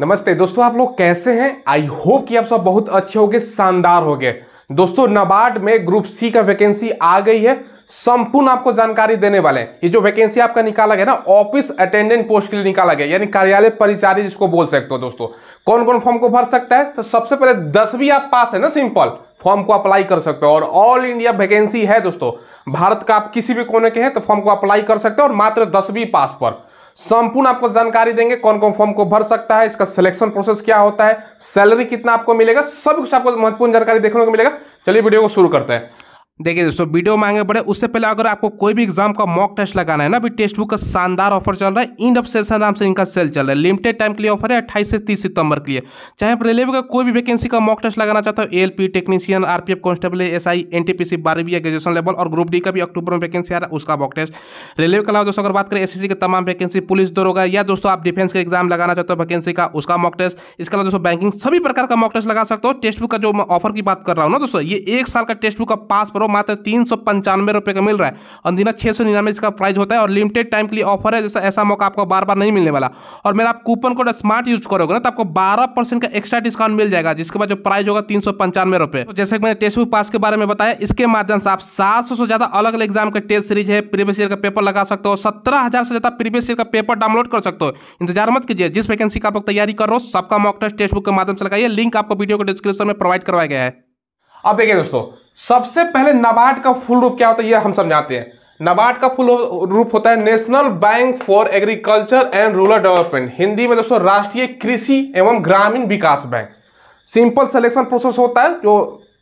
नमस्ते दोस्तों आप लोग कैसे हैं आई होप कि आप सब बहुत अच्छे होंगे शानदार होंगे दोस्तों नबार्ड में ग्रुप सी का वैकेंसी आ गई है संपूर्ण आपको जानकारी देने वाले हैं ये जो वैकेंसी आपका निकाला गया ना ऑफिस अटेंडेंट पोस्ट के लिए निकाला गया यानी कार्यालय परिचारी जिसको बोल सकते हो दोस्तों कौन कौन फॉर्म को भर सकता है तो सबसे पहले दसवीं आप पास है ना सिंपल फॉर्म को अप्लाई कर सकते हो और ऑल इंडिया वैकेंसी है दोस्तों भारत का आप किसी भी कोने के हैं तो फॉर्म को अप्लाई कर सकते हो और मात्र दसवीं पास पर संपूर्ण आपको जानकारी देंगे कौन कौन फॉर्म को भर सकता है इसका सिलेक्शन प्रोसेस क्या होता है सैलरी कितना आपको मिलेगा सब कुछ आपको महत्वपूर्ण जानकारी देखने को मिलेगा चलिए वीडियो को शुरू करते हैं देखिए दोस्तों वीडियो में आगे बढ़े उससे पहले अगर आपको कोई भी एग्जाम का मॉक टेस्ट लगाना है ना अभी टेस्ट बुक का शानदार ऑफर चल रहा है इंड ऑफ सेशन नाम से इनका सेल चल रहा है लिमिटेड टाइम के लिए ऑफर है अट्ठाईस से तीस सितंबर के लिए चाहे आप रेलवे का कोई भी वैकेंसी का मॉक टेस्ट लगाना चाहते हो LP technician RPF constable SI NTPC बारहवीं या ग्रेजुएशन लेवल और ग्रुप डी का भी अक्टूबर में वैकेंसी आ रहा है उसका मॉक टेस्ट रेलवे के अलावा दोस्तों अगर बात करें एसएससी e के तमाम वैकेंसी पुलिस दरोगा या दोस्तों आप डिफेंस का एग्जाम लगाना चाहते हो वैकेंसी का उसका मॉक टेस्ट इसके अलावा दोस्तों बैंकिंग सभी प्रकार का मॉक टेस्ट लगा सकते हो टेस्ट बुक का जो ऑफर की बात कर रहा हूँ ना दोस्तों ये एक साल का टेस्ट बुक का पास पर मात्र तीन सौ पंचानवे रुपये का मिल रहा है अंदीना छः सौ निन्यानवे इसका प्राइस होता है और लिमिटेड टाइम के लिए ऑफर है जैसा ऐसा मौका आपको बार बार नहीं मिलने वाला और मेरा आप कूपन कोड स्मार्ट यूज करोगे ना तो आपको बारह परसेंट का एक्स्ट्रा डिस्काउंट मिल जाएगा जिसके बाद जो प्राइस होगा तीन सौ पंचानवे रुपये तो जैसे कि मैंने टेस्ट बुक पास के बारे में बताया इसके माध्यम से आप सात सौ से ज़्यादा अलग अलग एग्जाम के टेस्ट सीरीज है प्रीवियस ईयर का पेपर लगा सकते हो सत्रह हज़ार से ज़्यादा प्रीवियस ईयर का पेपर डाउनलोड कर सकते हो इंतजार मत कीजिए जिस वैकेंसी का आप तैयारी करो सबका मॉक टेस्ट टेस्ट बुक के माध्यम से लगाइए लिंक आपको वीडियो को डिस्क्रिप्शन में प्रोवाइड करवाया गया है अब देखिए दोस्तों सबसे पहले नबार्ड का फुल रूप क्या होता है यह हम समझाते हैं नबार्ड का फुल रूप होता है national bank for agriculture and rural development Hindi में दोस्तों राष्ट्रीय कृषि एवं ग्रामीण विकास बैंक सिंपल सिलेक्शन प्रोसेस होता है जो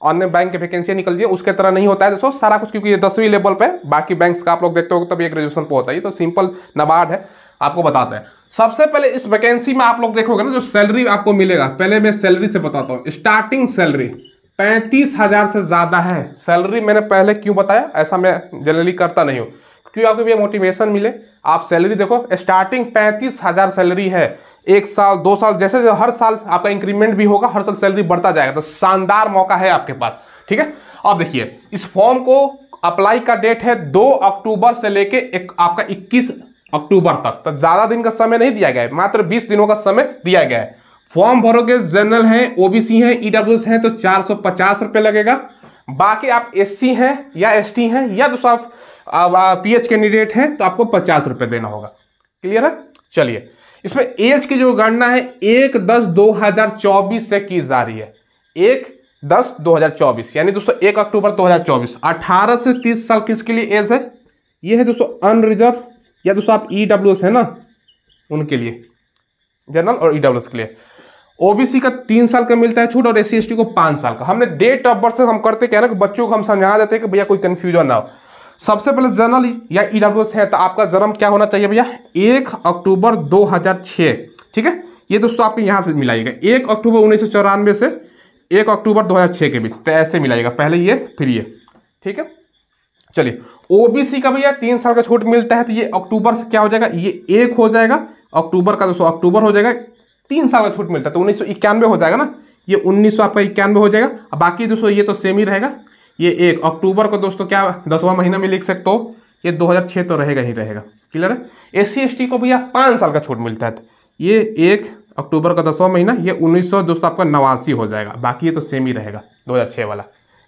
अन्य बैंक के वैकेंसियां निकल दिए है उसके तरह नहीं होता है दोस्तों सारा कुछ क्योंकि ये दसवीं लेवल पे बाकी बैंक्स का आप लोग देखते हो तब ये ग्रेजुएशन पर होता है ये तो सिंपल नबार्ड है आपको बताते हैं सबसे पहले इस वैकेंसी में आप लोग देखोगे ना जो सैलरी आपको मिलेगा पहले मैं सैलरी से बताता हूँ स्टार्टिंग सैलरी पैंतीस हज़ार से ज़्यादा है सैलरी मैंने पहले क्यों बताया ऐसा मैं जनरली करता नहीं हूँ क्योंकि आपको ये मोटिवेशन मिले आप सैलरी देखो स्टार्टिंग पैंतीस हज़ार सैलरी है एक साल दो साल जैसे जैसे हर साल आपका इंक्रीमेंट भी होगा हर साल सैलरी बढ़ता जाएगा तो शानदार मौका है आपके पास ठीक है अब देखिए इस फॉर्म को अप्लाई का डेट है दो अक्टूबर से लेके एक आपका इक्कीस अक्टूबर तक तो ज़्यादा दिन का समय नहीं दिया गया है मात्र बीस दिनों का समय दिया गया है फॉर्म भरोगे जनरल हैं ओबीसी हैं ईडब्ल्यूएस e हैं तो चार सौ पचास रुपये लगेगा बाकी आप एससी हैं या एसटी हैं या दूसरा आप पीएच कैंडिडेट हैं तो आपको पचास रुपये देना होगा क्लियर है चलिए इसमें एज की जो गणना है एक दस दो हजार चौबीस से की जा रही है एक दस दो हजार चौबीस यानी दोस्तों एक अक्टूबर दो हजार चौबीस अठारह से तीस साल किसके लिए एज है ये है दोस्तों अनरिजर्व या दोस्तों आप ई e है ना उनके लिए जनरल और ई e के लिए ओबीसी का तीन साल का मिलता है छूट और एस सी को पांच साल का हमने डेट ऑफ बर्थ से हम करते क्या ना कि बच्चों को हम समझा देते हैं कि भैया कोई कंफ्यूजन ना हो सबसे पहले जनरल या ई e है तो आपका जन्म क्या होना चाहिए भैया एक अक्टूबर 2006 ठीक है ये दोस्तों आपके यहाँ से मिलाइएगा एक अक्टूबर उन्नीस से एक अक्टूबर दो के बीच तो ऐसे मिलाइएगा पहले ये फिर ये ठीक है चलिए ओबीसी का भैया तीन साल का छूट मिलता है तो ये अक्टूबर से क्या हो जाएगा ये एक हो जाएगा अक्टूबर का दोस्तों अक्टूबर हो जाएगा तीन साल का छूट मिलता है तो उन्नीस हो जाएगा ना ये उन्नीस आपका इक्यानवे हो जाएगा अब बाकी दोस्तों ये तो सेम ही रहेगा ये एक अक्टूबर को दोस्तों क्या दसवां महीना में लिख सकते हो ये 2006 तो रहेगा ही रहेगा क्लियर है एस सी को भैया पाँच साल का छूट मिलता है ये एक अक्टूबर का दसवां महीना ये उन्नीस दोस्तों आपका नवासी हो जाएगा बाकी ये तो सेम ही रहेगा 2006 वाला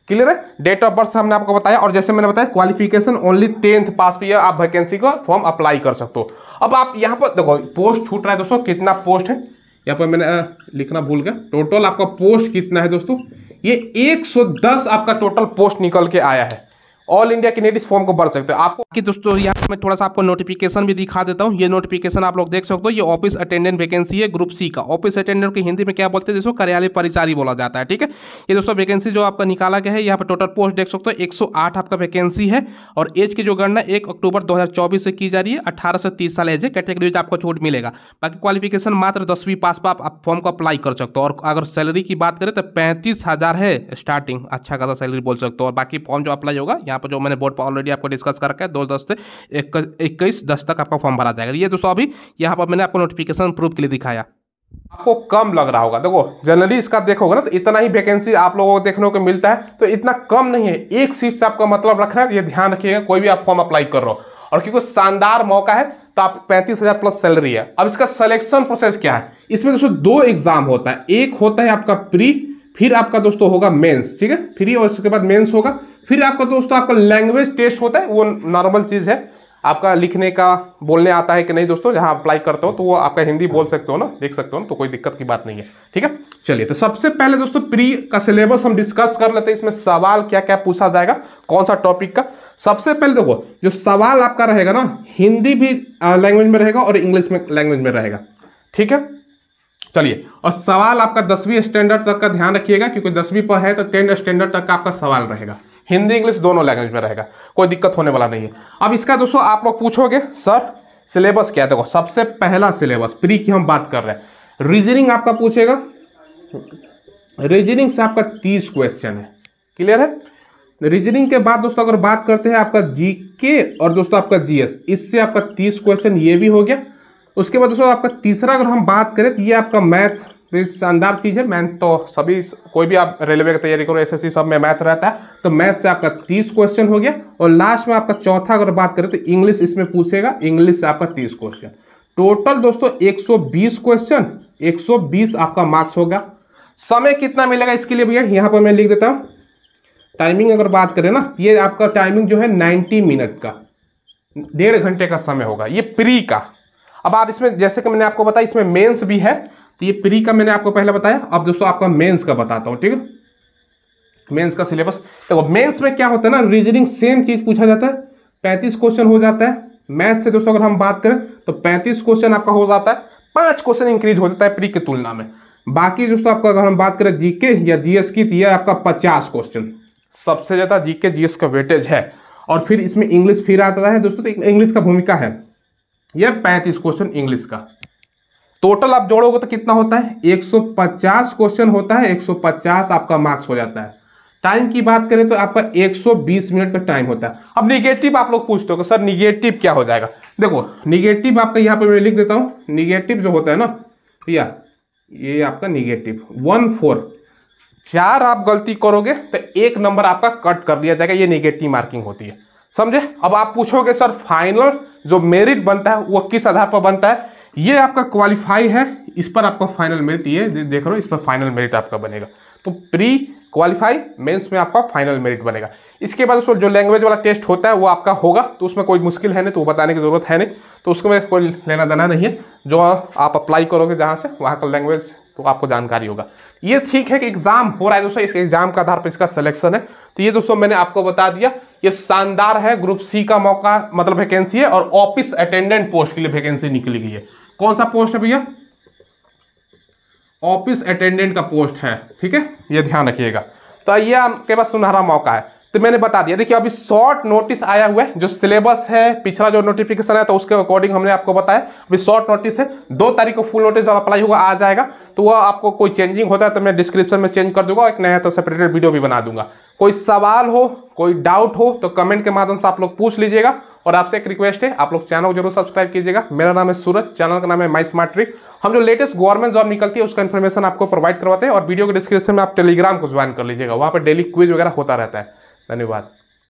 क्लियर है डेट ऑफ बर्थ हमने आपको बताया और जैसे मैंने बताया क्वालिफिकेशन ओनली टेंथ पास भी आप वैकेंसी का फॉर्म अप्लाई कर सकते हो अब आप यहाँ पर देखो पोस्ट छूट रहा है दोस्तों कितना पोस्ट है यहाँ पर मैंने लिखना भूल गया टोटल आपका पोस्ट कितना है दोस्तों ये 110 आपका टोटल पोस्ट निकल के आया है ऑल इंडिया कैंडिडेट फॉर्म को भर सकते हो आपको कि दोस्तों यहाँ मैं थोड़ा सा आपको नोटिफिकेशन भी दिखा देता हूँ ये नोटिफिकेशन आप लोग देख सकते हो ये ऑफिस अटेंडेंट वैकेंसी है ग्रुप सी का ऑफिस अटेंडेंट की हिंदी में क्या बोलते हैं दोस्तों कार्यालय परिचारी बोला जाता है ठीक है ये दोस्तों वैकेंसी जो आपका निकाला गया है यहाँ पर टोटल पोस्ट देख सकते हो एक आपका वैकेंसी है और एज की जो गणना एक अक्टूबर दो से की जा रही है अठारह से तीस साल एज है कैटेगरीज आपको छूट मिलेगा बाकी क्वालिफिकेशन मात्र दसवीं पास पर आप फॉर्म को अप्लाई कर सकते हो और अगर सैलरी की बात करें तो पैंतीस है स्टार्टिंग अच्छा खासा सैलरी बोल सकते हो और बाकी फॉर्म जो अप्लाई होगा यहाँ पर जो मैंने बोर्ड पर ऑलरेडी आपको डिस्कस कर रखा है दो दस से इक्कीस दस तक आपका फॉर्म भरा जाएगा ये दोस्तों अभी यहाँ पर मैंने आपको नोटिफिकेशन प्रूफ के लिए दिखाया आपको कम लग रहा होगा देखो जनरली इसका देखोगे ना तो इतना ही वैकेंसी आप लोगों को देखने को मिलता है तो इतना कम नहीं है एक सीट से आपका मतलब रखना है ये ध्यान रखिएगा कोई भी आप फॉर्म अप्लाई कर रहे हो और क्योंकि शानदार मौका है तो आप पैंतीस हजार प्लस सैलरी है अब इसका सिलेक्शन प्रोसेस क्या है इसमें दोस्तों दो एग्जाम होता है एक होता है आपका प्री फिर आपका दोस्तों होगा मेन्स ठीक है फ्री और उसके बाद मेन्स होगा फिर आपका दोस्तों आपका लैंग्वेज टेस्ट होता है वो नॉर्मल चीज़ है आपका लिखने का बोलने आता है कि नहीं दोस्तों जहाँ अप्लाई करते हो तो वो आपका हिंदी बोल सकते हो ना लिख सकते हो ना तो कोई दिक्कत की बात नहीं है ठीक है चलिए तो सबसे पहले दोस्तों प्री का सिलेबस हम डिस्कस कर लेते हैं इसमें सवाल क्या क्या पूछा जाएगा कौन सा टॉपिक का सबसे पहले देखो जो सवाल आपका रहेगा ना हिंदी भी लैंग्वेज में रहेगा और इंग्लिश में लैंग्वेज में रहेगा ठीक है चलिए और सवाल आपका दसवीं स्टैंडर्ड तक का ध्यान रखिएगा क्योंकि दसवीं पर है तो टेंथ स्टैंडर्ड तक का आपका सवाल रहेगा हिंदी इंग्लिश दोनों लैंग्वेज में रहेगा कोई दिक्कत होने वाला नहीं है अब इसका दोस्तों आप लोग पूछोगे सर सिलेबस क्या देखो सबसे पहला सिलेबस प्री की हम बात कर रहे हैं रीजनिंग आपका पूछेगा रीजनिंग से आपका तीस क्वेश्चन है क्लियर है रीजनिंग के बाद दोस्तों अगर बात करते हैं आपका जी के और दोस्तों आपका जीएस इससे आपका तीस क्वेश्चन ये भी हो गया उसके बाद दोस्तों आपका तीसरा अगर हम बात करें तो ये आपका मैथ तो इस शानदार चीज़ है मैथ तो सभी कोई भी आप रेलवे की तैयारी करो एसएससी सब में मैथ रहता है तो मैथ से आपका तीस क्वेश्चन हो गया और लास्ट में आपका चौथा अगर बात करें तो इंग्लिश इसमें पूछेगा इंग्लिश से आपका तीस क्वेश्चन टोटल दोस्तों 120 क्वेश्चन 120 आपका मार्क्स होगा समय कितना मिलेगा इसके लिए भैया यहाँ पर मैं लिख देता हूँ टाइमिंग अगर बात करें ना ये आपका टाइमिंग जो है नाइन्टी मिनट का डेढ़ घंटे का समय होगा ये प्री का अब आप इसमें जैसे कि मैंने आपको बताया इसमें मेंस भी है तो ये प्री का मैंने आपको पहले बताया अब दोस्तों आपका मेंस का बताता हूँ ठीक है मेंस का सिलेबस देखो तो मेंस में क्या होता है ना रीजनिंग सेम चीज पूछा जाता है पैंतीस क्वेश्चन हो जाता है मैथ से दोस्तों अगर हम बात करें तो पैंतीस क्वेश्चन आपका हो जाता है पांच क्वेश्चन इंक्रीज हो जाता है प्री की तुलना में बाकी दोस्तों आपका अगर हम बात करें जीके या जीएस की तो यह आपका पचास क्वेश्चन सबसे ज़्यादा जीके जीएस का वेटेज है और फिर इसमें इंग्लिश फिर आता है दोस्तों तो इंग्लिश का भूमिका है यह पैंतीस क्वेश्चन इंग्लिश का टोटल आप जोड़ोगे तो कितना होता है 150 क्वेश्चन होता है 150 आपका मार्क्स हो जाता है टाइम की बात करें तो आपका 120 मिनट का टाइम होता है अब निगेटिव आप लोग पूछते हो सर निगेटिव क्या हो जाएगा देखो निगेटिव आपका यहाँ पर मैं लिख देता हूँ निगेटिव जो होता है ना भैया ये आपका निगेटिव वन फोर चार आप गलती करोगे तो एक नंबर आपका कट कर दिया जाएगा ये निगेटिव मार्किंग होती है समझे अब आप पूछोगे सर फाइनल जो मेरिट बनता है वो किस आधार पर बनता है ये आपका क्वालिफाई है इस पर आपका फाइनल मेरिट ये देख रहे हो इस पर फाइनल मेरिट आपका बनेगा तो प्री क्वालिफाई मेंस में आपका फाइनल मेरिट बनेगा इसके बाद उसको जो लैंग्वेज वाला टेस्ट होता है वो आपका होगा तो उसमें कोई मुश्किल है नहीं तो वो बताने की ज़रूरत है नहीं तो उसको मैं कोई लेना देना नहीं है जो आप अप्लाई करोगे जहाँ से वहाँ का लैंग्वेज तो आपको जानकारी होगा ये ठीक है कि एग्ज़ाम हो रहा है दोस्तों इस एग्ज़ाम के आधार पर इसका सिलेक्शन है तो ये दोस्तों मैंने आपको बता दिया ये शानदार है ग्रुप सी का मौका मतलब वैकेंसी है और ऑफिस अटेंडेंट पोस्ट के लिए वैकेंसी निकली गई है कौन सा पोस्ट है भैया ऑफिस अटेंडेंट का पोस्ट है ठीक है ये ध्यान रखिएगा तो ये आपके पास सुनहरा मौका है तो मैंने बता दिया देखिए अभी शॉर्ट नोटिस आया हुआ है जो सिलेबस है पिछला जो नोटिफिकेशन है तो उसके अकॉर्डिंग हमने आपको बताया अभी शॉर्ट नोटिस है दो तारीख को फुल नोटिस जब अप्लाई होगा आ जाएगा तो वह आपको कोई चेंजिंग होता है तो मैं डिस्क्रिप्शन में चेंज कर दूंगा एक नया तो सेपरेटेड वीडियो भी बना दूंगा कोई सवाल हो कोई डाउट हो तो कमेंट के माध्यम से आप लोग पूछ लीजिएगा और आपसे एक रिक्वेस्ट है आप लोग चैनल को जरूर सब्सक्राइब कीजिएगा मेरा नाम है सूरज चैनल का नाम है माई स्मार्ट ट्रिक हम जो लेटेस्ट गवर्नमेंट जॉब निकलती है उसका इन्फॉर्मेशन आपको प्रोवाइड करवाते हैं और वीडियो के डिस्क्रिप्शन में आप टेलीग्राम को ज्वाइन कर लीजिएगा वहाँ पर डेली क्विज वगैरह होता रहता है धन्यवाद